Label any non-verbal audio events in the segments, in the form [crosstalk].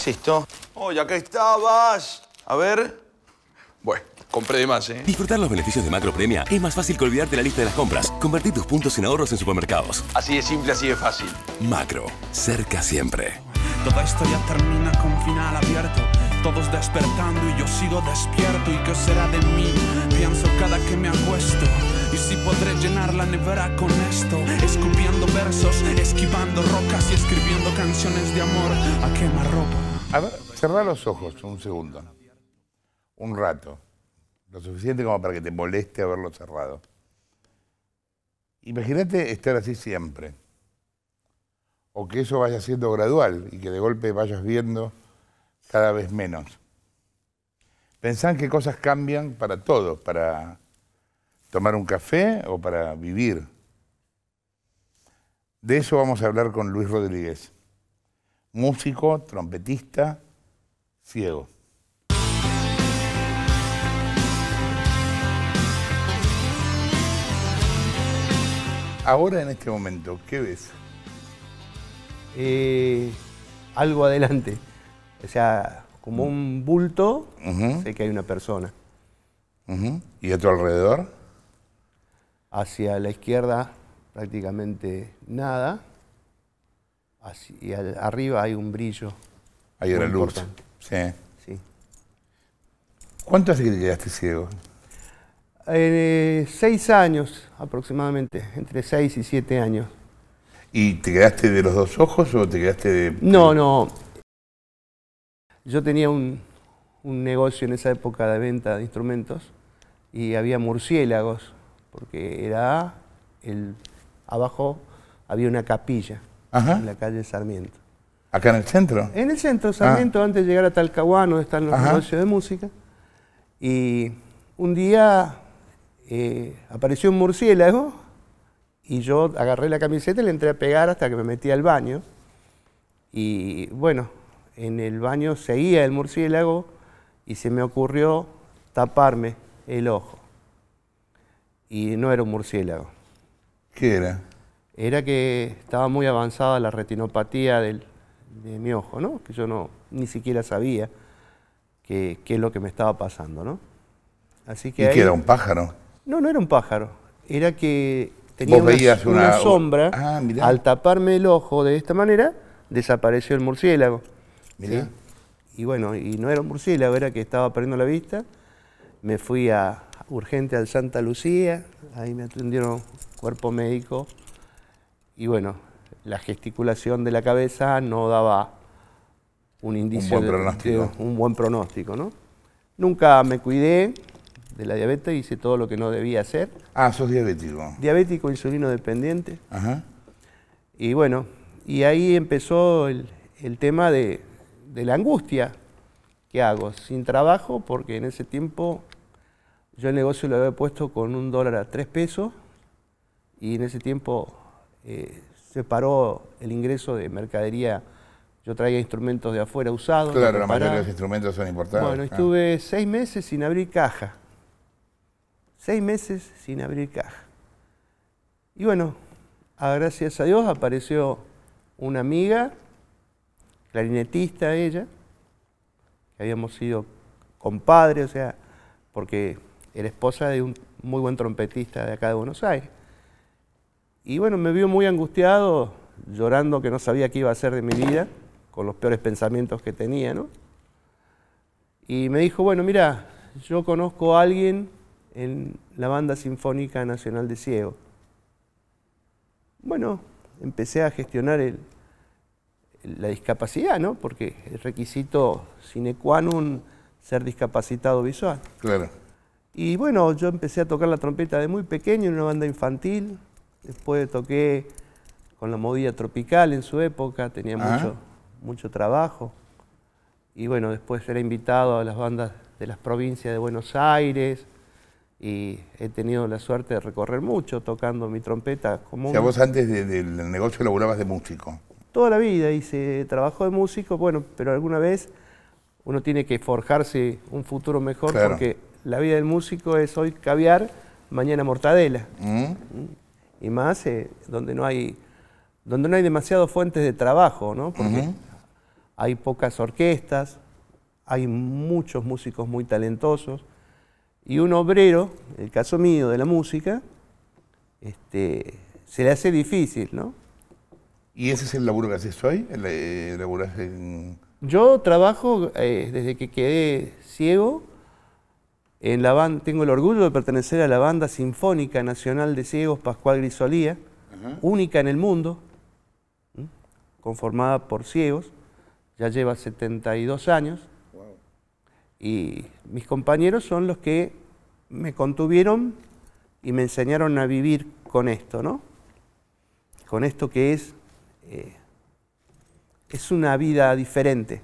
es esto? Oye, acá estabas. A ver. Bueno, compré de más, ¿eh? Disfrutar los beneficios de Macro Premia es más fácil que olvidarte la lista de las compras. Convertir tus puntos en ahorros en supermercados. Así de simple, así de fácil. Macro. Cerca siempre. Toda ya termina con final abierto todos despertando y yo sigo despierto. ¿Y qué será de mí? Pienso cada que me acuesto. Y si podré llenar la nevera con esto, escupiendo versos, esquivando rocas y escribiendo canciones de amor a quemarropa. A ver, cerrá los ojos un segundo, un rato, lo suficiente como para que te moleste haberlo cerrado. Imagínate estar así siempre, o que eso vaya siendo gradual y que de golpe vayas viendo cada vez menos. Pensan que cosas cambian para todos, para tomar un café o para vivir. De eso vamos a hablar con Luis Rodríguez, músico, trompetista, ciego. Ahora en este momento, ¿qué ves? Eh, algo adelante. O sea, como un bulto, sé que hay una persona. ¿Y otro alrededor? Hacia la izquierda prácticamente nada. Así, y arriba hay un brillo. Hay una luz. Sí. sí. ¿Cuánto hace que quedaste ciego? Eh, seis años aproximadamente, entre seis y siete años. ¿Y te quedaste de los dos ojos o te quedaste de.? No, no. Yo tenía un, negocio en esa época de venta de instrumentos y había murciélagos, porque era el, abajo había una capilla en la calle Sarmiento. ¿Acá en el centro? En el centro, Sarmiento, ah. antes de llegar a Talcahuano, donde están los negocios de música. Y un día eh, apareció un murciélago y yo agarré la camiseta y le entré a pegar hasta que me metí al baño. Y bueno, en el baño seguía el murciélago y se me ocurrió taparme el ojo. Y no era un murciélago. ¿Qué era? Era que estaba muy avanzada la retinopatía de mi ojo, ¿no? Que yo no, ni siquiera sabía qué es lo que me estaba pasando, ¿no? Así que ¿Y que era un pájaro? No, no era un pájaro. Era que tenía una, sombra. Ah, al taparme el ojo de esta manera, desapareció el murciélago. Y bueno, y no era un murciélago, era que estaba perdiendo la vista. Me fui a urgente al Santa Lucía, ahí me atendieron cuerpo médico. Y bueno, la gesticulación de la cabeza no daba un indicio buen pronóstico. un buen pronóstico ¿no? Nunca me cuidé de la diabetes, hice todo lo que no debía hacer. Ah, sos diabético. Diabético, insulino dependiente. Y bueno, y ahí empezó el tema de, de la angustia que hago sin trabajo, porque en ese tiempo yo el negocio lo había puesto con un dólar a tres pesos y en ese tiempo eh, se paró el ingreso de mercadería. Yo traía instrumentos de afuera usados. Claro, la mayoría de los instrumentos son importantes Bueno, estuve seis meses sin abrir caja. Seis meses sin abrir caja. Y bueno, a gracias a Dios apareció una amiga clarinetista ella, que habíamos sido compadres, o sea, porque era esposa de un muy buen trompetista de acá de Buenos Aires. Y bueno, me vio muy angustiado, llorando que no sabía qué iba a hacer de mi vida, con los peores pensamientos que tenía, ¿no? Y me dijo, bueno, mira, yo conozco a alguien en la Banda Sinfónica Nacional de Ciego. Bueno, empecé a gestionar el, la discapacidad, ¿no? Porque el requisito sine qua non ser discapacitado visual. Claro. Y bueno, yo empecé a tocar la trompeta de muy pequeño en una banda infantil. Después toqué con la movida tropical en su época, tenía ah. mucho, mucho trabajo. Y bueno, después era invitado a las bandas de las provincias de Buenos Aires y he tenido la suerte de recorrer mucho tocando mi trompeta. Como o vos antes del negocio laburabas de músico toda la vida, hice trabajo de músico, bueno, pero alguna vez uno tiene que forjarse un futuro mejor porque la vida del músico es hoy caviar, mañana mortadela. Mm. Y más eh, donde no hay donde no hay demasiadas fuentes de trabajo, ¿no? Porque hay pocas orquestas, hay muchos músicos muy talentosos y un obrero, el caso mío de la música, este, se le hace difícil, ¿no? ¿Y ese es el laburo que haces hoy? ¿El, eh, Yo trabajo eh, desde que quedé ciego. En la band, tengo el orgullo de pertenecer a la banda sinfónica nacional de ciegos Pascual Grisolía, única en el mundo, conformada por ciegos. Ya lleva 72 años. Y mis compañeros son los que me contuvieron y me enseñaron a vivir con esto, ¿no? Con esto que es eh, es una vida diferente.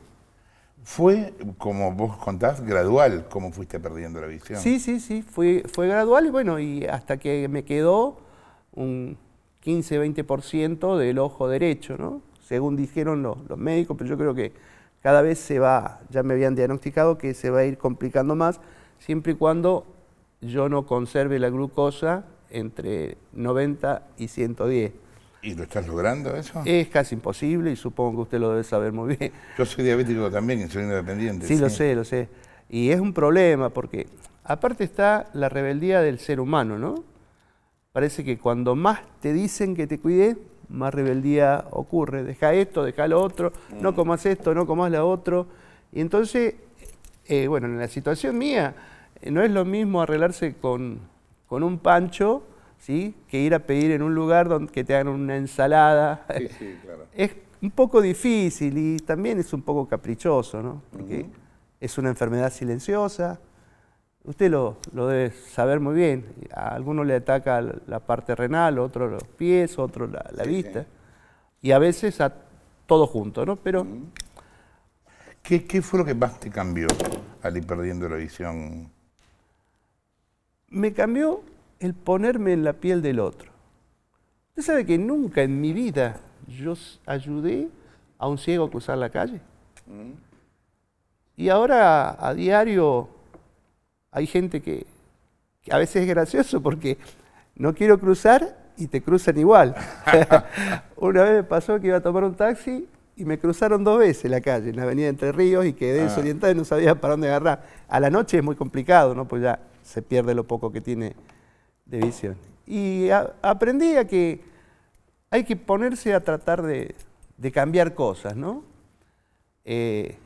Fue, como vos contás, gradual como fuiste perdiendo la visión. Sí, sí, sí, fue, fue gradual y bueno, y hasta que me quedó un 15-20% del ojo derecho, ¿no? Según dijeron los, médicos, pero yo creo que cada vez se va, ya me habían diagnosticado que se va a ir complicando más, siempre y cuando yo no conserve la glucosa entre 90 y 110. ¿Y lo estás logrando eso? Es casi imposible y supongo que usted lo debe saber muy bien. Yo soy diabético también, y soy independiente. sí, lo sé, lo sé. Y es un problema porque aparte está la rebeldía del ser humano, ¿no? Parece que cuando más te dicen que te cuides, más rebeldía ocurre. Deja esto, deja lo otro, no mm. comas esto, no comas lo otro. Y entonces, eh, bueno, en la situación mía, eh, no es lo mismo arreglarse con, con un pancho que ir a pedir en un lugar donde que te hagan una ensalada. [laughs] Es un poco difícil y también es un poco caprichoso, porque es una enfermedad silenciosa. Usted lo, debe saber muy bien. A alguno le ataca la parte renal, otro los pies, otro la, vista. Y a veces a todo junto, ¿no? Pero... ¿Qué, ¿Qué, fue lo que más te cambió al ir perdiendo la visión? Me cambió el ponerme en la piel del otro. Usted sabe que nunca en mi vida yo ayudé a un ciego a cruzar la calle. Mm. Y ahora a diario hay gente que, a veces es gracioso porque no quiero cruzar y te cruzan igual. [laughs] Una vez me pasó que iba a tomar un taxi y me cruzaron dos veces la calle, en la avenida Entre Ríos, y quedé ah. desorientado y no sabía para dónde agarrar. A la noche es muy complicado, ¿no? Pues ya se pierde lo poco que tiene de visión. Y aprendí a que hay que ponerse a tratar de, cambiar cosas, ¿no? Eh,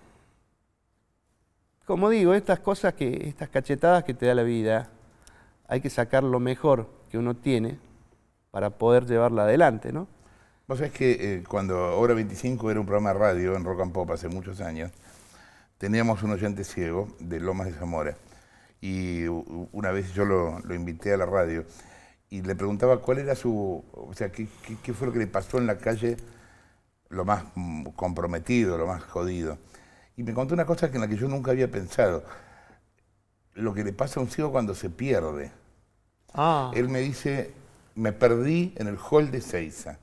como digo, estas cosas que, estas cachetadas que te da la vida, hay que sacar lo mejor que uno tiene para poder llevarla adelante, ¿no? Vos sabés que eh, cuando Hora 25 era un programa de radio en Rock and Pop hace muchos años, teníamos un oyente ciego de Lomas de Zamora y una vez yo lo, invité a la radio y le preguntaba cuál era su, o sea, qué, fue lo que le pasó en la calle lo más comprometido, lo más jodido. Y me contó una cosa que en la que yo nunca había pensado, lo que le pasa a un ciego cuando se pierde. Ah. Él me dice, me perdí en el hall de Seiza.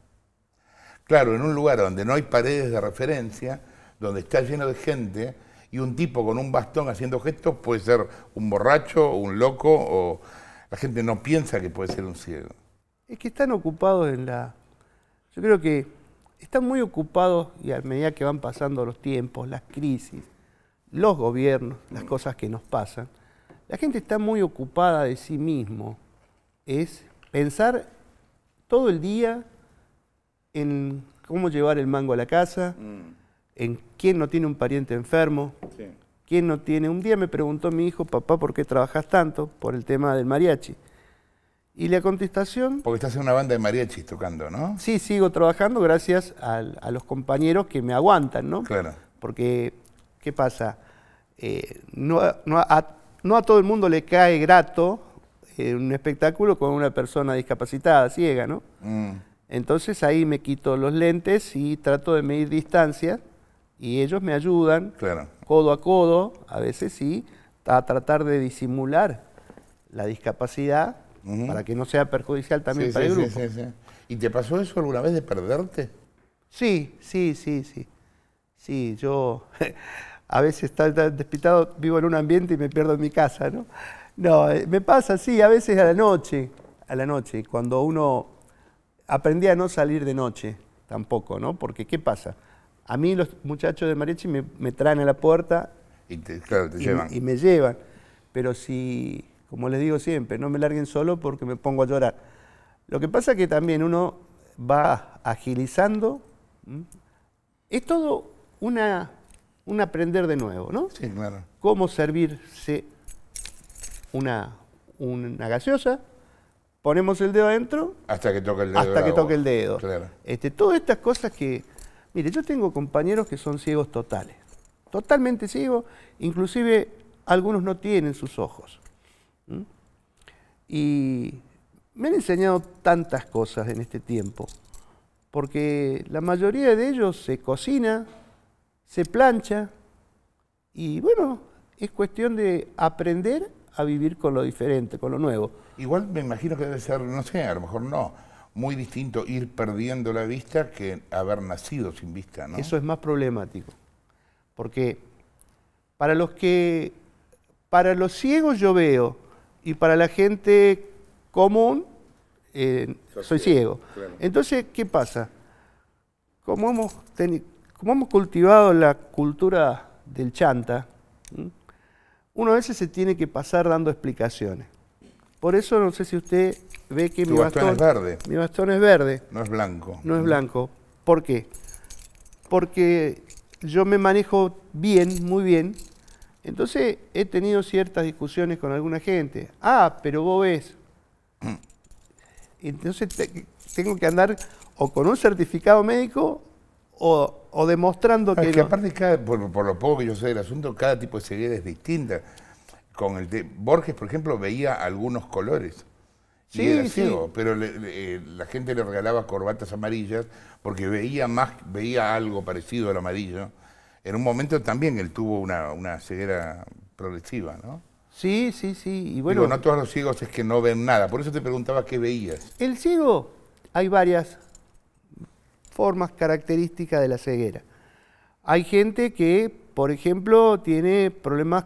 Claro, en un lugar donde no hay paredes de referencia, donde está lleno de gente, y un tipo con un bastón haciendo gestos puede ser un borracho, o un loco, o la gente no piensa que puede ser un ciego. Es que están ocupados en la... Yo creo que están muy ocupados y a medida que van pasando los tiempos, las crisis, los gobiernos, las cosas que nos pasan, la gente está muy ocupada de sí mismo. Es pensar todo el día en cómo llevar el mango a la casa, mm en quién no tiene un pariente enfermo, quién no tiene... Un día me preguntó mi hijo, papá, ¿por qué trabajas tanto? Por el tema del mariachi. Y la contestación... Porque estás en una banda de mariachis tocando, ¿no? Sí, sigo trabajando gracias a, los compañeros que me aguantan, ¿no? Claro. Porque, ¿qué pasa? Eh, no, a, todo el mundo le cae grato eh, un espectáculo con una persona discapacitada, ciega, ¿no? Mm. Entonces ahí me quito los lentes y trato de medir distancias y ellos me ayudan codo a codo, a veces sí, a tratar de disimular la discapacidad para que no sea perjudicial también para el grupo. ¿Y te pasó eso alguna vez de perderte? Sí, sí, sí, sí. Sí, yo [laughs] a veces tal despistado, vivo en un ambiente y me pierdo en mi casa, ¿no? No, eh, me pasa, sí, a veces a la noche, a la noche, cuando uno aprendía a no salir de noche tampoco, ¿no? Porque ¿qué pasa? A mí los muchachos de Marechi me, traen a la puerta y, me llevan. Pero si, como les digo siempre, no me larguen solo porque me pongo a llorar. Lo que pasa es que también uno va agilizando. Es todo una, un aprender de nuevo, ¿no? Sí, claro. Cómo servirse una, una gaseosa, ponemos el dedo adentro. Hasta que toque el dedo. Hasta que toque el dedo. Claro. Este, todas estas cosas que Mire, yo tengo compañeros que son ciegos totales, totalmente ciegos, inclusive algunos no tienen sus ojos. Y me han enseñado tantas cosas en este tiempo, porque la mayoría de ellos se cocina, se plancha, y bueno, es cuestión de aprender a vivir con lo diferente, con lo nuevo. Igual me imagino que debe ser, no sé, a lo mejor no, muy distinto ir perdiendo la vista que haber nacido sin vista, ¿no? Eso es más problemático. Porque para los que para los ciegos yo veo y para la gente común eh, soy ciego. Entonces, ¿qué pasa? Como hemos, como hemos cultivado la cultura del chanta, uno a veces se tiene que pasar dando explicaciones. Por eso no sé si usted ve que mi bastón, es verde. Mi bastón es verde. No es blanco. No es blanco. ¿Por qué? Porque yo me manejo bien, muy bien. Entonces he tenido ciertas discusiones con alguna gente. Ah, pero vos ves. [clears throat] Entonces tengo que andar o con un certificado médico o, demostrando ah, que. Es aparte, por, por, lo poco que yo sé del asunto, cada tipo de ceguera es distinta. Con el de Borges, por ejemplo, veía algunos colores. Sí, era ciego, pero eh, la gente le regalaba corbatas amarillas porque veía, más, veía algo parecido al amarillo. En un momento también él tuvo una, ceguera progresiva, ¿no? Sí, sí, sí. Y bueno, no todos los ciegos es que no ven nada, por eso te preguntaba qué veías. El ciego, hay varias formas características de la ceguera. Hay gente que, por ejemplo, tiene problemas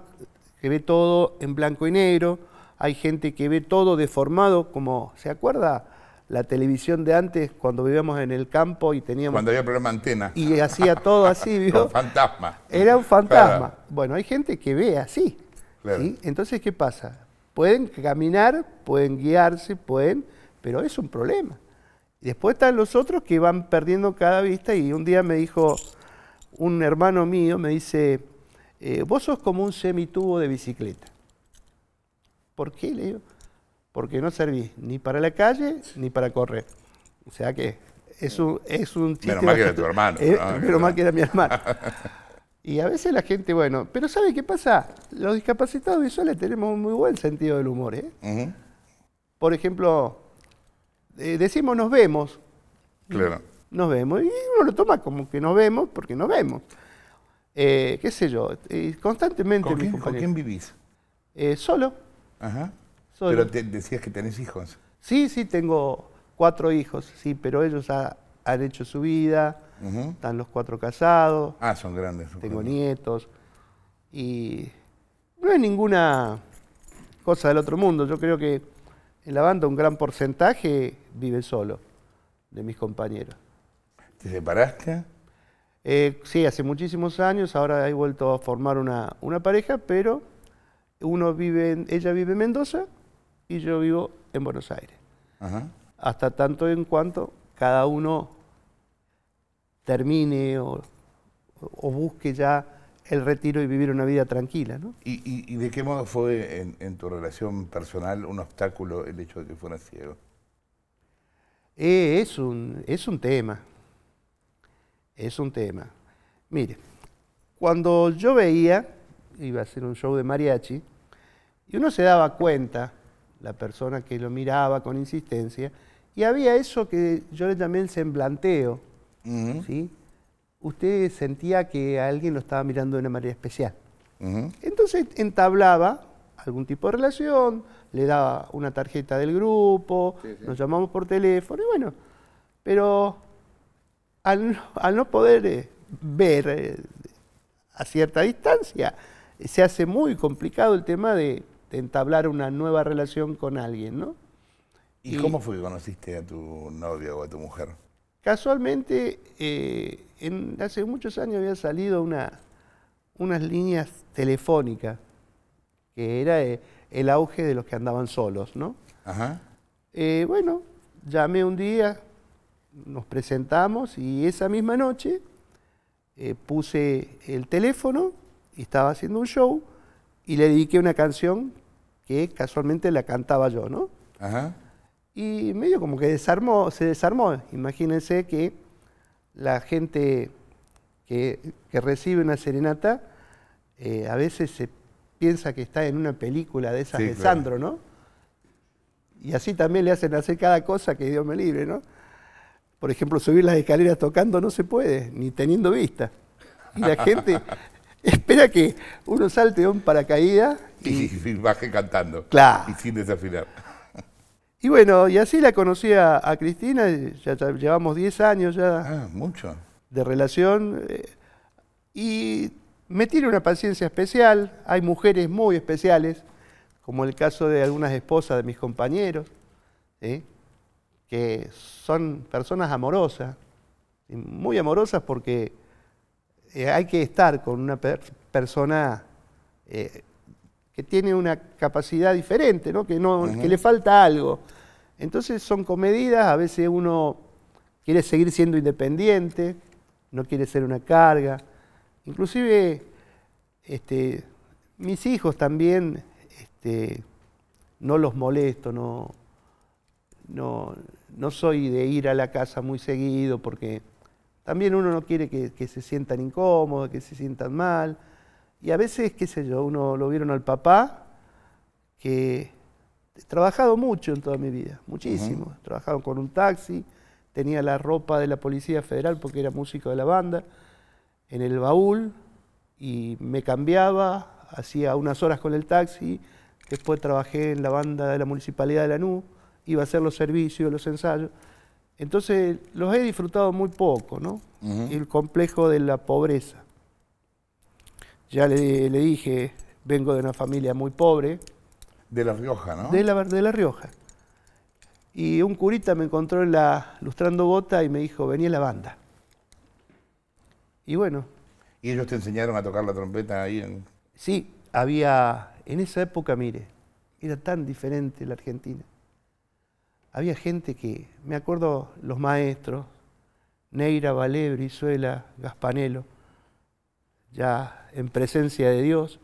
que ve todo en blanco y negro, hay gente que ve todo deformado, como, ¿se acuerda? La televisión de antes, cuando vivíamos en el campo y teníamos... Cuando había problema antena. Y hacía todo así, [laughs] ¿vio? Un fantasma. Era un fantasma. Bueno, hay gente que ve así. Entonces, ¿qué pasa? Pueden caminar, pueden guiarse, pueden, pero es un problema. después están los otros que van perdiendo cada vista y un día me dijo un hermano mío, me dice, eh, vos sos como un semitubo de bicicleta. ¿Por qué? Le digo, porque no serví ni para la calle ni para correr. O sea que es un, es un chiste. Menos mal que era tu hermano. pero eh, más que era mi hermano. Y a veces la gente, bueno, pero ¿sabe qué pasa? Los discapacitados visuales tenemos un muy buen sentido del humor, ¿eh? Por ejemplo, eh, decimos nos vemos. Claro. Nos vemos. Y uno lo toma como que nos vemos porque nos vemos. ¿Qué sé yo? constantemente. ¿Con ¿Con quién vivís? solo. Ajá. Pero te decías que tenés hijos. Sí, sí, tengo cuatro hijos, sí, pero ellos han hecho su vida, están los cuatro casados. Ah, son grandes. tengo nietos. Y no es ninguna cosa del otro mundo. Yo creo que en la banda un gran porcentaje vive solo de mis compañeros. ¿Te separaste? Eh, sí, hace muchísimos años. Ahora he vuelto a formar una, una pareja, pero uno vive ella vive en Mendoza y yo vivo en Buenos Aires. Hasta tanto en cuanto cada uno termine o, busque ya el retiro y vivir una vida tranquila. ¿Y, de qué modo fue en, tu relación personal un obstáculo el hecho de que fuera ciego? Eh, es, un, es un tema, es un tema. Mire, cuando yo veía, iba a ser un show de mariachi, y uno se daba cuenta, la persona que lo miraba con insistencia, y había eso que yo le llamé el semblanteo, ¿sí? Usted sentía que alguien lo estaba mirando de una manera especial. Entonces entablaba algún tipo de relación, le daba una tarjeta del grupo, nos llamamos por teléfono, y bueno, pero al, no poder eh, ver eh, a cierta distancia, se hace muy complicado el tema de este, entablar una nueva relación con alguien, ¿no? ¿Y, cómo fue que conociste a tu novio o a tu mujer? Casualmente, eh, hace muchos años había salido una, unas líneas telefónicas, que era eh, el auge de los que andaban solos, ¿no? Ajá. Eh, bueno, llamé un día, nos presentamos y esa misma noche puse el teléfono y estaba haciendo un show y le dediqué una canción casualmente la cantaba yo, ¿no? Y medio como que desarmó, se desarmó. Imagínense que la gente que, recibe una serenata eh, a veces se piensa que está en una película de esas Sandro, ¿no? Y así también le hacen hacer cada cosa que Dios me libre, ¿no? Por ejemplo, subir las escaleras tocando no se puede, ni teniendo vista. Y la gente, espera que uno salte de un paracaídas. [laughs] Y, baje cantando. Claro. Y sin desafinar. Y bueno, y así la conocí a, Cristina, ya, llevamos 10 años ya. Ah, mucho. De relación. Eh, y me tiene una paciencia especial. Hay mujeres muy especiales, como el caso de algunas esposas de mis compañeros, ¿eh? que son personas amorosas, muy amorosas porque eh, hay que estar con una persona eh, que tiene una capacidad diferente, Que, no, le falta algo. Entonces son comedidas, a veces uno quiere seguir siendo independiente, no quiere ser una carga. Inclusive este, mis hijos también este, no los molesto, no, no, no soy de ir a la casa muy seguido porque también uno no quiere que, se sientan incómodos, que se sientan mal. Y a veces, qué sé yo, uno lo vieron al papá, que he trabajado mucho en toda mi vida, muchísimo. Trabajaba trabajado con un taxi, tenía la ropa de la Policía Federal porque era músico de la banda, en el baúl, y me cambiaba, hacía unas horas con el taxi, después trabajé en la banda de la Municipalidad de Lanús, iba a hacer los servicios, los ensayos. Entonces los he disfrutado muy poco, ¿no? El complejo de la pobreza. Ya le, dije, vengo de una familia muy pobre. De La Rioja, ¿no? De La, de la Rioja. Y un curita me encontró en la, lustrando bota y me dijo, vení a la banda. Y bueno. ¿Y ellos te enseñaron a tocar la trompeta ahí? En... Sí, había, en esa época, mire, era tan diferente la Argentina había gente que, me acuerdo los maestros, Neira, Valé, Brizuela, Gaspanelo, ya en presencia de Dios,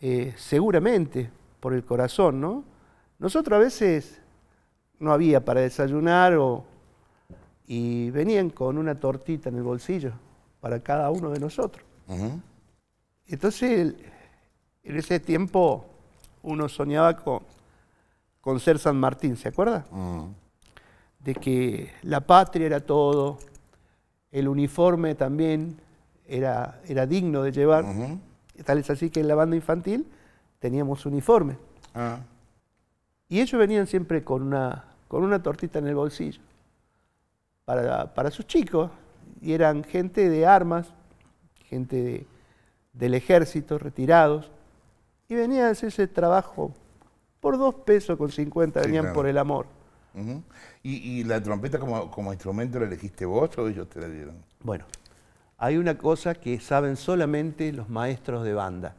eh, seguramente por el corazón, ¿no? Nosotros a veces no había para desayunar y venían con una tortita en el bolsillo para cada uno de nosotros. Entonces, en ese tiempo uno soñaba con, con ser San Martín, ¿se acuerda? Mm. De que la patria era todo, el uniforme también era, era digno de llevar. Tal es así que en la banda infantil teníamos uniforme. Ah. Y ellos venían siempre con una, con una tortita en el bolsillo para, sus chicos. Y eran gente de armas, gente del ejército, retirados. Y venían a hacer ese trabajo por dos pesos con 50 venían por el amor. ¿Y, la trompeta como, como, instrumento la elegiste vos o ellos te la dieron? Bueno, hay una cosa que saben solamente los maestros de banda.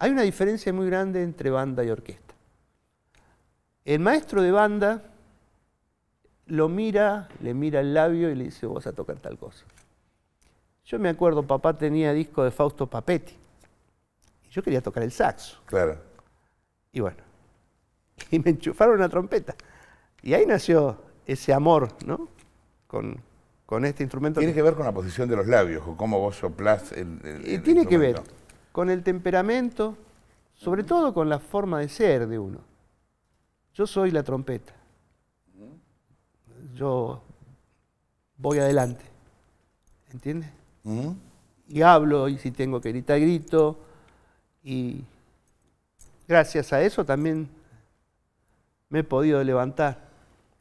Hay una diferencia muy grande entre banda y orquesta. El maestro de banda lo mira, le mira el labio y le dice, vos a tocar tal cosa. Yo me acuerdo, papá tenía disco de Fausto Papetti. Y yo quería tocar el saxo. Claro. Y bueno, [laughs] y me enchufaron una trompeta. Y ahí nació ese amor, ¿no? Con, con este instrumento. Tiene que ver con la posición de los labios, o cómo vos soplás el, el, Tiene que ver con el temperamento, sobre todo con la forma de ser de uno. Yo soy la trompeta. Yo voy adelante. ¿Entiendes? Y hablo, y si tengo que gritar, grito. Y Gracias a eso también me he podido levantar,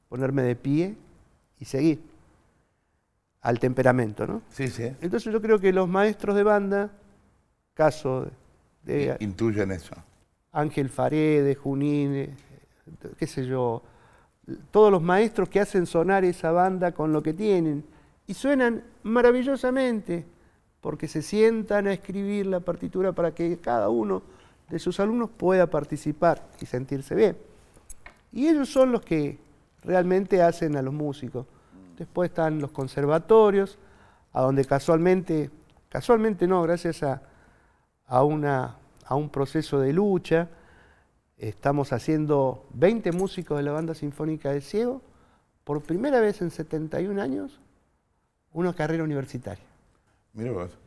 ponerme de pie y seguir al temperamento, ¿no? Sí, sí. Entonces yo creo que los maestros de banda, caso de... Intuyen eso. Ángel Faredes, Junín, eh, qué sé yo, todos los maestros que hacen sonar esa banda con lo que tienen y suenan maravillosamente porque se sientan a escribir la partitura para que cada uno de sus alumnos pueda participar y sentirse bien. Y ellos son los que realmente hacen a los músicos. Después están los conservatorios, a donde casualmente, casualmente no, gracias a, una, a un proceso de lucha, estamos haciendo 20 músicos de la Banda Sinfónica de Ciego, por primera vez en 71 años, una carrera universitaria. Mira vos.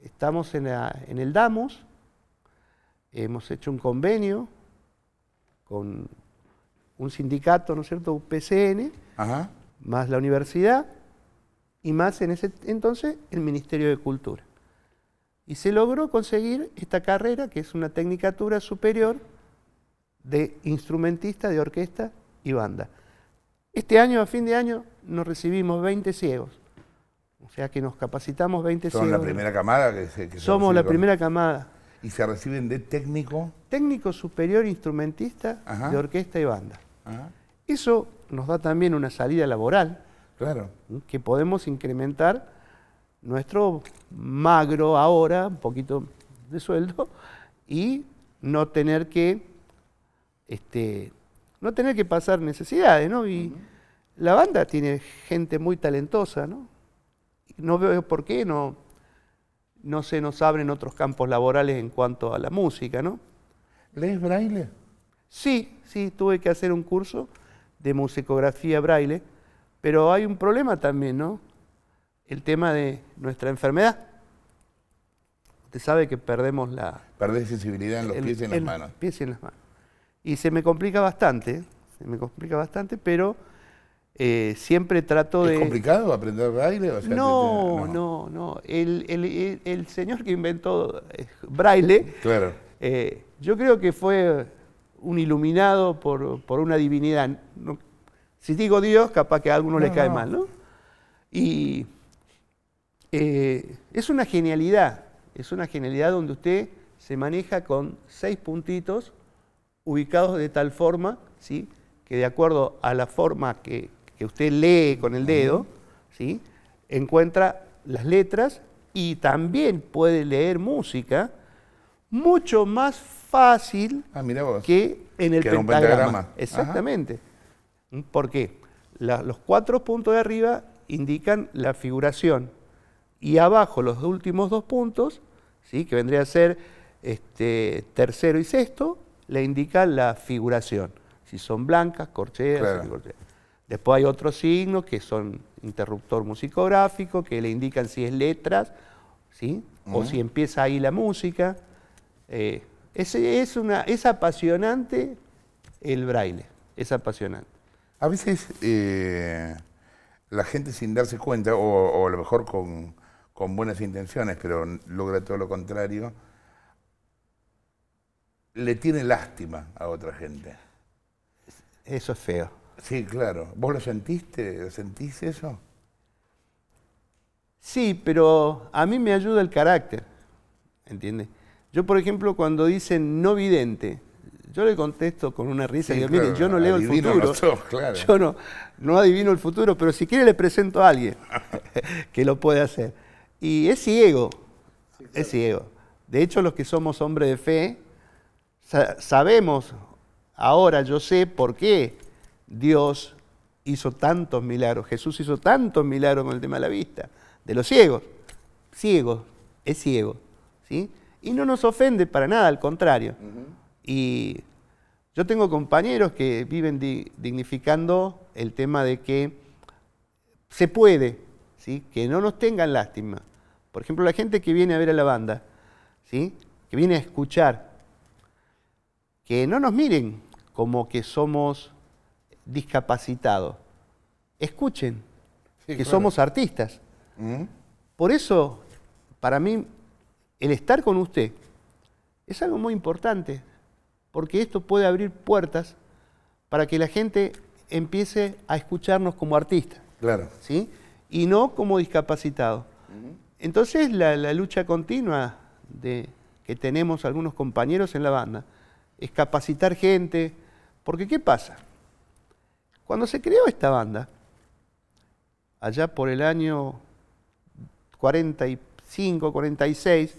Estamos en, en el DAMUS, hemos hecho un convenio con un sindicato, ¿no es cierto?, UPCN, más la universidad y más en ese entonces el Ministerio de Cultura. Y se logró conseguir esta carrera, que es una tecnicatura superior de instrumentista de orquesta y banda. Este año, a fin de año, nos recibimos 20 ciegos. O sea que nos capacitamos 20 ciegos. ¿Son la primera camada Somos la primera camada. ¿Y se reciben de técnico? Técnico superior instrumentista de orquesta y banda. Eso nos da también una salida laboral. Claro. Que podemos incrementar nuestro magro ahora, un poquito de sueldo, y no tener que, este, no tener que pasar necesidades, ¿no? Y la banda tiene gente muy talentosa, ¿no? no veo por qué no no se nos abren otros campos laborales en cuanto a la música, ¿no? ¿Lees braille? Sí, sí, tuve que hacer un curso de musicografía braille, pero hay un problema también, ¿no? El tema de nuestra enfermedad. Usted sabe que perdemos la... Perdés sensibilidad en los pies y en, las manos. pies y en las manos. Y se me complica bastante, se me complica bastante, pero eh, siempre trato de... ¿Es complicado aprender braille? no, no, no, El, señor que inventó eh, braille, claro. Eh, yo creo que fue un iluminado por, una divinidad. si digo Dios, capaz que a alguno le cae mal, ¿no? Y es una genialidad, es una genialidad donde usted se maneja con seis puntitos ubicados de tal forma, ¿sí? que de acuerdo a la forma que, que usted lee con el dedo, ¿sí? encuentra las letras y también puede leer música mucho más fácil ah, que en el pentagrama. Exactamente. ¿Mm? porque los cuatro puntos de arriba indican la figuración y abajo los últimos dos puntos, ¿sí? que vendría a ser este, tercero y sexto, le indican la figuración. Si son blancas, corcheas, Después hay otros signos que son interruptor musicográfico, que le indican si es letras, ¿sí? o si empieza ahí la música. Eh, es, apasionante el braille, es apasionante. A veces eh, la gente sin darse cuenta, o, a lo mejor con, buenas intenciones, pero logra todo lo contrario, le tiene lástima a otra gente. Eso es feo. Sí, claro. ¿Vos lo sentiste? ¿Sentís eso? Sí, pero a mí me ayuda el carácter, ¿entiendes? Yo, por ejemplo, cuando dicen no vidente, yo le contesto con una risa y digo, yo no leo el futuro. Yo no, adivino el futuro, pero si quiere le presento a alguien [laughs] que lo puede hacer. Y es ciego, es ciego. De hecho, los que somos hombres de fe, sabemos, ahora yo sé por qué Dios hizo tantos milagros, Jesús hizo tantos milagros con el tema de la vista, de los ciegos. Ciego, es ciego. ¿sí? Y no nos ofende para nada, al contrario. Y yo tengo compañeros que viven dignificando el tema de que se puede, ¿sí? que no nos tengan lástima. Por ejemplo, la gente que viene a ver a la banda, ¿sí? que viene a escuchar, que no nos miren como que somos discapacitado Escuchen, que somos artistas. Mm. Por eso, para mí, el estar con usted es algo muy importante, porque esto puede abrir puertas para que la gente empiece a escucharnos como artistas. Claro. ¿sí? Y no como discapacitados. Mm. Entonces, la, la, lucha continua de, que tenemos algunos compañeros en la banda es capacitar gente, porque ¿qué pasa? Cuando se creó esta banda, allá por el año 45, 46,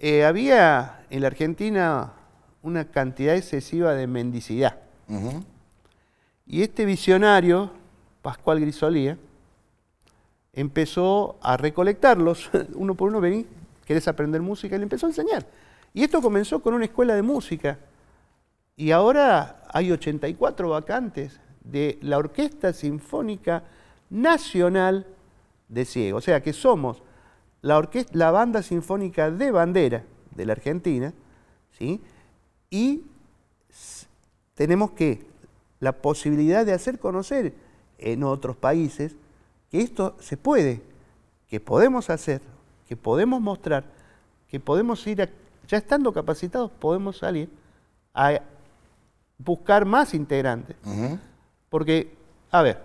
eh, había en la Argentina una cantidad excesiva de mendicidad. Y este visionario, Pascual Grisolía, empezó a recolectarlos, [laughs] uno por uno, vení, querés aprender música, y le empezó a enseñar. Y esto comenzó con una escuela de música. Y ahora hay 84 vacantes de la Orquesta Sinfónica Nacional de Ciego. O sea que somos la, la banda sinfónica de bandera de la Argentina, ¿sí? y tenemos que la posibilidad de hacer conocer en otros países que esto se puede, que podemos hacer, que podemos mostrar, que podemos ir, ya estando capacitados, podemos salir a buscar más integrantes. Porque, a ver,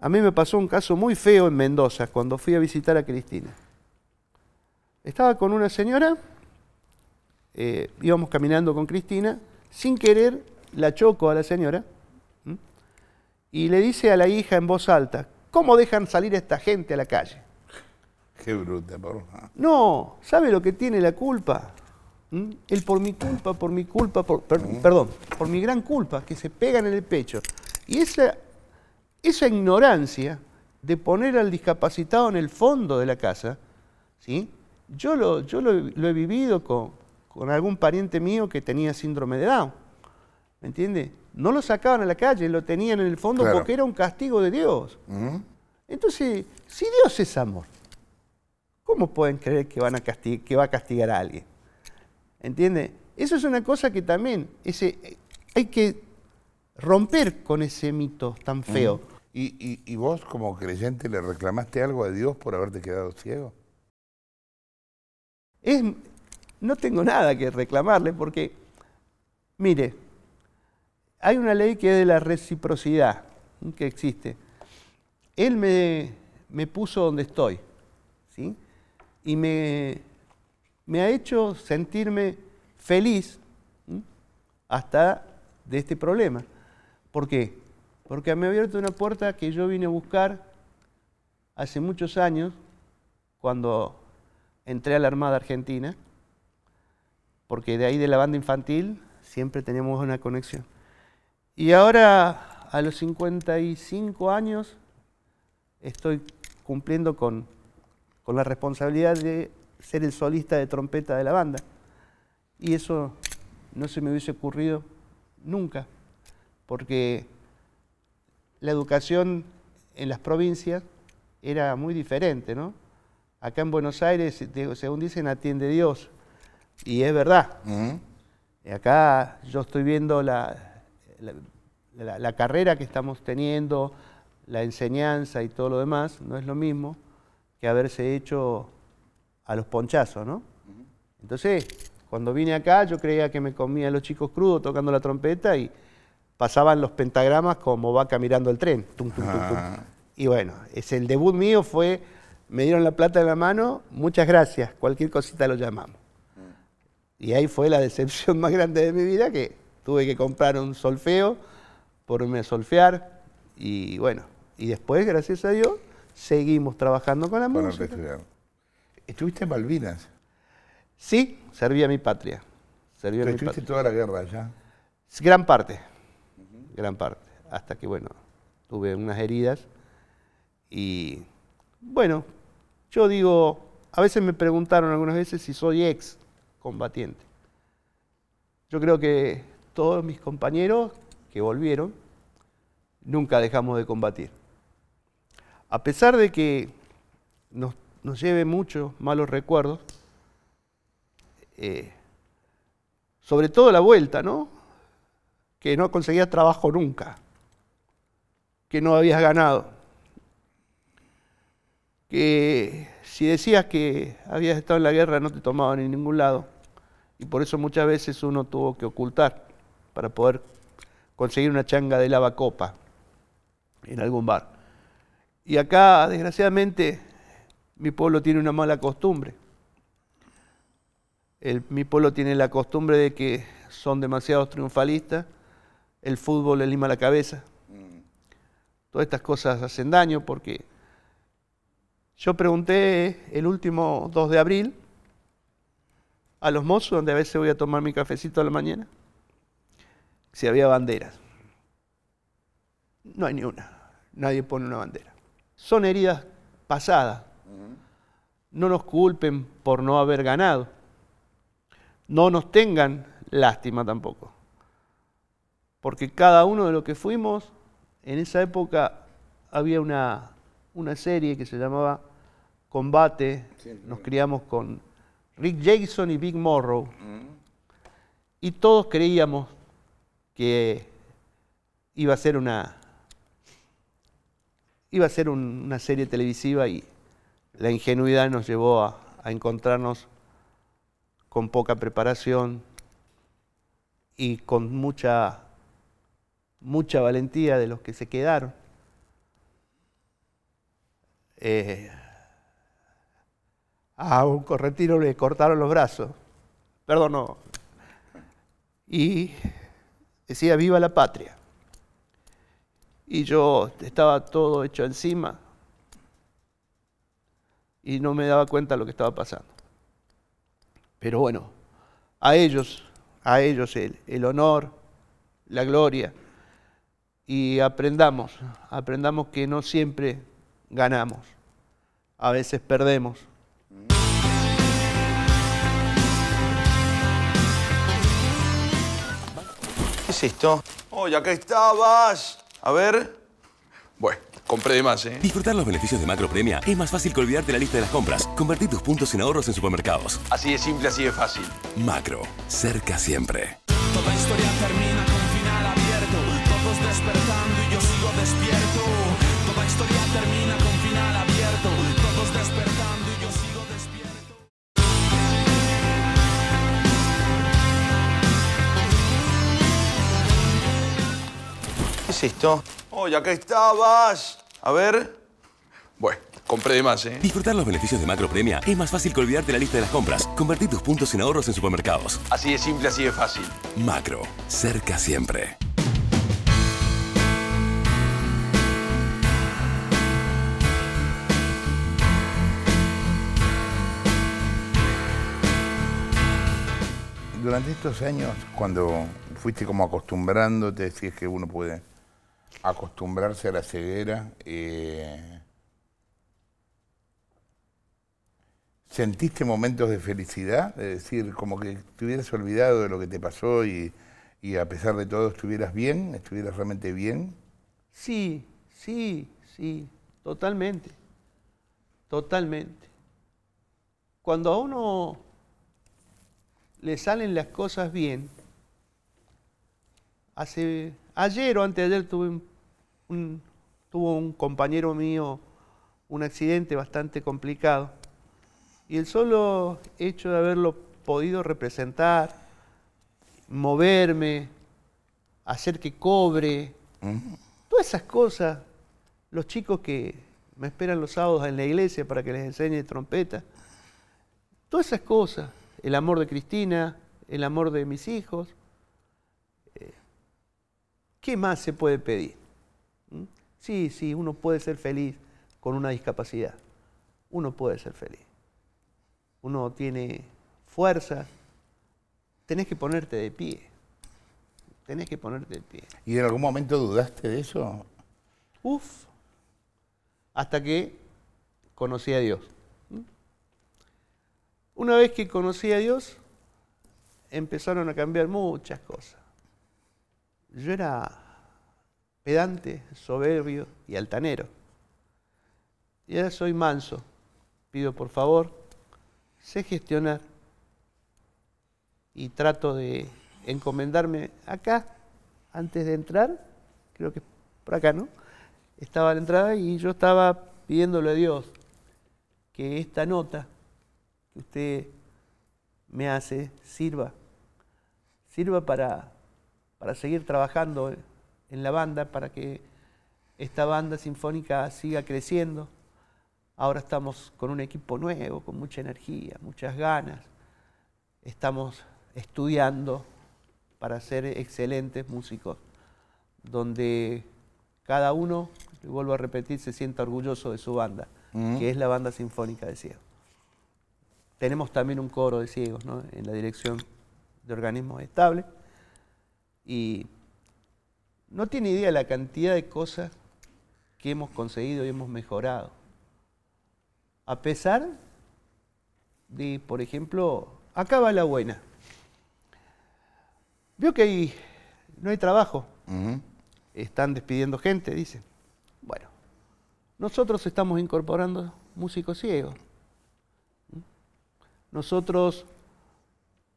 a mí me pasó un caso muy feo en Mendoza cuando fui a visitar a Cristina. Estaba con una señora, eh, íbamos caminando con Cristina, sin querer la choco a la señora y le dice a la hija en voz alta, ¿cómo dejan salir a esta gente a la calle? Qué bruta, por No, ¿sabe lo que tiene la culpa? El por mi culpa, por mi culpa, por, mm. perdón, por mi gran culpa, que se pegan en el pecho. Y esa, ignorancia de poner al discapacitado en el fondo de la casa, ¿sí? yo, lo, yo lo, he vivido con, algún pariente mío que tenía síndrome de Down. ¿Me entiendes? No lo sacaban a la calle, lo tenían en el fondo porque era un castigo de Dios. Entonces, si Dios es amor, ¿cómo pueden creer que, van a que va a castigar a alguien? ¿Entiendes? Eso es una cosa que también ese, hay que romper con ese mito tan feo. ¿Y, vos como creyente le reclamaste algo a Dios por haberte quedado ciego? no tengo nada que reclamarle porque, mire, hay una ley que es de la reciprocidad que existe. Él me, puso donde estoy, ¿sí? Y me, ha hecho sentirme feliz hasta de este problema. ¿Por qué? Porque me ha abierto una puerta que yo vine a buscar hace muchos años, cuando entré a la Armada Argentina, porque de ahí de la banda infantil siempre teníamos una conexión. Y ahora, a los 55 años, estoy cumpliendo con, con la responsabilidad de ser el solista de trompeta de la banda. Y eso no se me hubiese ocurrido nunca porque la educación en las provincias era muy diferente, ¿no? Acá en Buenos Aires, según dicen, atiende Dios, y es verdad. acá yo estoy viendo la, la, carrera que estamos teniendo, la enseñanza y todo lo demás, no es lo mismo que haberse hecho a los ponchazos, ¿no? Entonces, cuando vine acá yo creía que me comían los chicos crudos tocando la trompeta y, pasaban los pentagramas como vaca mirando el tren. Ah. Y bueno, es el debut mío fue, me dieron la plata en la mano, muchas gracias, cualquier cosita lo llamamos. Y ahí fue la [laughs] decepción más grande de mi vida, que tuve que comprar un solfeo, ponerme a solfear, y bueno, y después, gracias a Dios, seguimos trabajando con la bueno, música. ¿Estuviste en Malvinas? Sí, serví a mi patria. Serví ¿Estuviste toda la guerra allá? Gran parte gran parte, hasta que, bueno, tuve unas heridas y, bueno, yo digo, a veces me preguntaron algunas veces si soy ex combatiente. Yo creo que todos mis compañeros que volvieron, nunca dejamos de combatir. A pesar de que nos, lleve muchos malos recuerdos, eh, sobre todo la vuelta, ¿no? que no conseguías trabajo nunca, que no habías ganado, que si decías que habías estado en la guerra no te tomaban en ningún lado y por eso muchas veces uno tuvo que ocultar para poder conseguir una changa de lavacopa en algún bar. Y acá, desgraciadamente, mi pueblo tiene una mala costumbre. mi pueblo tiene la costumbre de que son demasiados triunfalistas el fútbol le lima la cabeza. Todas estas cosas hacen daño porque yo pregunté el último 2 de abril a los mozos, donde a veces voy a tomar mi cafecito a la mañana, si había banderas. No hay ni una. Nadie pone una bandera. Son heridas pasadas. No nos culpen por no haber ganado. No nos tengan lástima tampoco porque cada uno de los que fuimos, en esa época había una, una serie que se llamaba Combate, nos criamos con Rick Jackson y Big Morrow, mm. y todos creíamos que iba a ser una, iba a ser una serie televisiva y la ingenuidad nos llevó a encontrarnos con poca preparación y con mucha mucha valentía de los que se quedaron. Eh, a un corretiro le cortaron los brazos, perdón, Y decía, viva la patria. Y yo estaba todo hecho encima y no me daba cuenta de lo que estaba pasando. Pero bueno, a ellos, a ellos el honor, la gloria y aprendamos, aprendamos que no siempre ganamos, a veces perdemos. ¿Qué es esto? Oh, ya que estabas. A ver. Bueno, compré de más, ¿eh? Disfrutar los beneficios de Macro Premia es más fácil que olvidarte la lista de las compras. Convertir tus puntos en ahorros en supermercados. Así de simple, así de fácil. Macro, cerca siempre. historia termina despertando y yo sigo despierto. Toda historia termina con final abierto. Todos despertando y yo sigo despierto. ¿Qué es esto? Oh, ya que estabas. A ver. Bueno, compré de más, ¿eh? Disfrutar los beneficios de Macro Premia es más fácil que olvidarte la lista de las compras. Convertir tus puntos en ahorros en supermercados. Así de simple, así de fácil. Macro. Cerca siempre. durante estos años, cuando fuiste como acostumbrándote, si es que uno puede acostumbrarse a la ceguera, eh, ¿sentiste momentos de felicidad? Es decir, como que te hubieras olvidado de lo que te pasó y, y a pesar de todo estuvieras bien, estuvieras realmente bien. Sí, sí, sí, totalmente, totalmente. Cuando a uno le salen las cosas bien. Hace, ayer o antes de ayer tuve un, tuvo un compañero mío un accidente bastante complicado. Y el solo hecho de haberlo podido representar, moverme, hacer que cobre, todas esas cosas, los chicos que me esperan los sábados en la iglesia para que les enseñe trompeta, todas esas cosas el amor de Cristina, el amor de mis hijos. Eh, ¿Qué más se puede pedir? ¿Mm? Sí, sí, uno puede ser feliz con una discapacidad. Uno puede ser feliz. Uno tiene fuerza. Tenés que ponerte de pie. Tenés que ponerte de pie. ¿Y en algún momento dudaste de eso? Uf. Hasta que conocí a Dios. Una vez que conocí a Dios, empezaron a cambiar muchas cosas. Yo era pedante, soberbio y altanero. Y ahora soy manso. Pido por favor, sé gestionar y trato de encomendarme acá antes de entrar, creo que por acá, ¿no? Estaba la entrada y yo estaba pidiéndole a Dios que esta nota que usted me hace sirva. Sirva para, para seguir trabajando en la banda, para que esta banda sinfónica siga creciendo. Ahora estamos con un equipo nuevo, con mucha energía, muchas ganas. Estamos estudiando para ser excelentes músicos, donde cada uno, vuelvo a repetir, se sienta orgulloso de su banda, mm. que es la banda sinfónica de Ciego. Tenemos también un coro de ciegos en la dirección de organismos estables. Y no tiene idea la cantidad de cosas que hemos conseguido y hemos mejorado. A pesar de, por ejemplo, acá va la buena. Vio que no hay trabajo. Están despidiendo gente, dice. Bueno, nosotros estamos incorporando músicos ciegos nosotros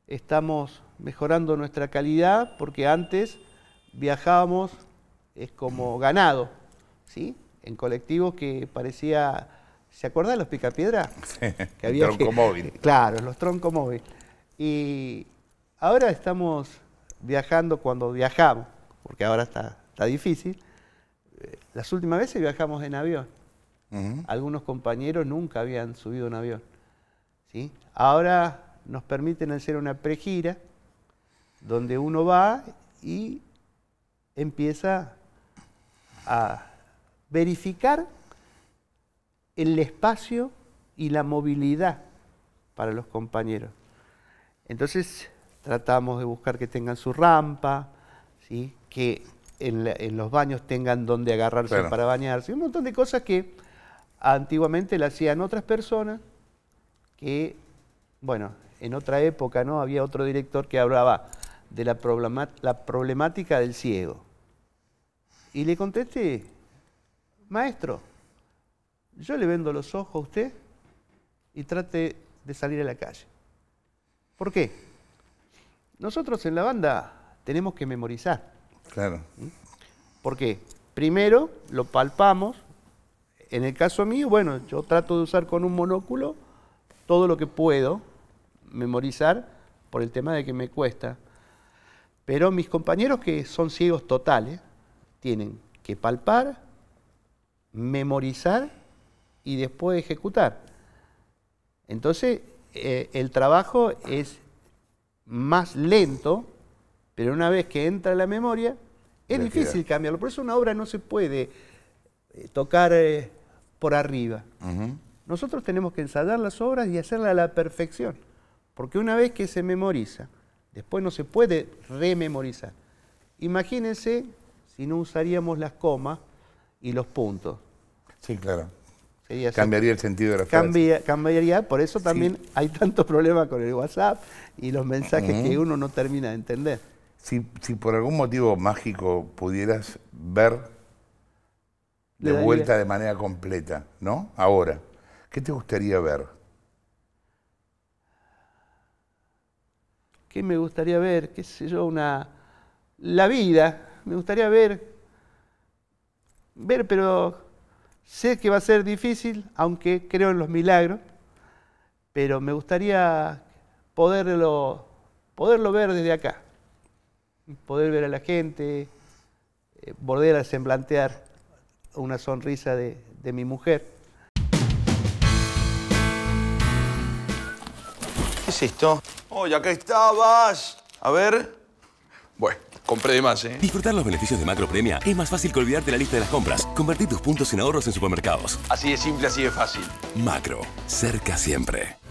estamos mejorando nuestra calidad porque antes viajábamos es como ganado, ¿sí? En colectivos que parecía, ¿se acuerdan de los picapiedras? [laughs] Sí, que Claro, los troncomóviles. Y ahora estamos viajando cuando viajamos, porque ahora está, difícil. Las últimas veces viajamos en avión. Algunos compañeros nunca habían subido en avión. ¿sí? Ahora nos permiten hacer una pregira donde uno va y empieza a verificar el espacio y la movilidad para los compañeros. Entonces tratamos de buscar que tengan su rampa, ¿sí? que en, los baños tengan donde agarrarse para bañarse, un montón de cosas que antiguamente la hacían otras personas que bueno, en otra época ¿no? había otro director que hablaba de la, la problemática del ciego. Y le contesté, maestro, yo le vendo los ojos a usted y trate de salir a la calle. ¿Por qué? Nosotros en la banda tenemos que memorizar. Claro. ¿Mm? ¿Por qué? Primero lo palpamos. En el caso mío, bueno, yo trato de usar con un monóculo todo lo que puedo memorizar por el tema de que me cuesta. Pero mis compañeros que son ciegos totales tienen que palpar, memorizar y después ejecutar. Entonces, eh, el trabajo es más lento, pero una vez que entra la memoria, es difícil cambiarlo. Por eso una obra no se puede eh, tocar eh, por arriba. Nosotros tenemos que ensayar las obras y hacerla a la perfección. Porque una vez que se memoriza, después no se puede rememorizar. Imagínense si no usaríamos las comas y los puntos. Sí, claro. cambiaría el sentido de la frase. cambiaría, por eso también hay tantos problemas con el WhatsApp y los mensajes que uno no termina de entender. Si, si, por algún motivo mágico pudieras ver de vuelta de manera completa, ¿no? Ahora, ¿qué te gustaría ver? ¿Qué me gustaría ver? ¿Qué sé yo? Una, la vida. Me gustaría ver. Ver, pero sé que va a ser difícil, aunque creo en los milagros. Pero me gustaría poderlo, poderlo ver desde acá. Poder ver a la gente, eh, volver a semblantear una sonrisa de mi mujer es esto? ya acá estabas. A ver. Bueno, compré de más, ¿eh? Disfrutar los beneficios de Macro Premia es más fácil que olvidarte la lista de las compras. Convertir tus puntos en ahorros en supermercados. Así de simple, así de fácil. Macro. Cerca siempre.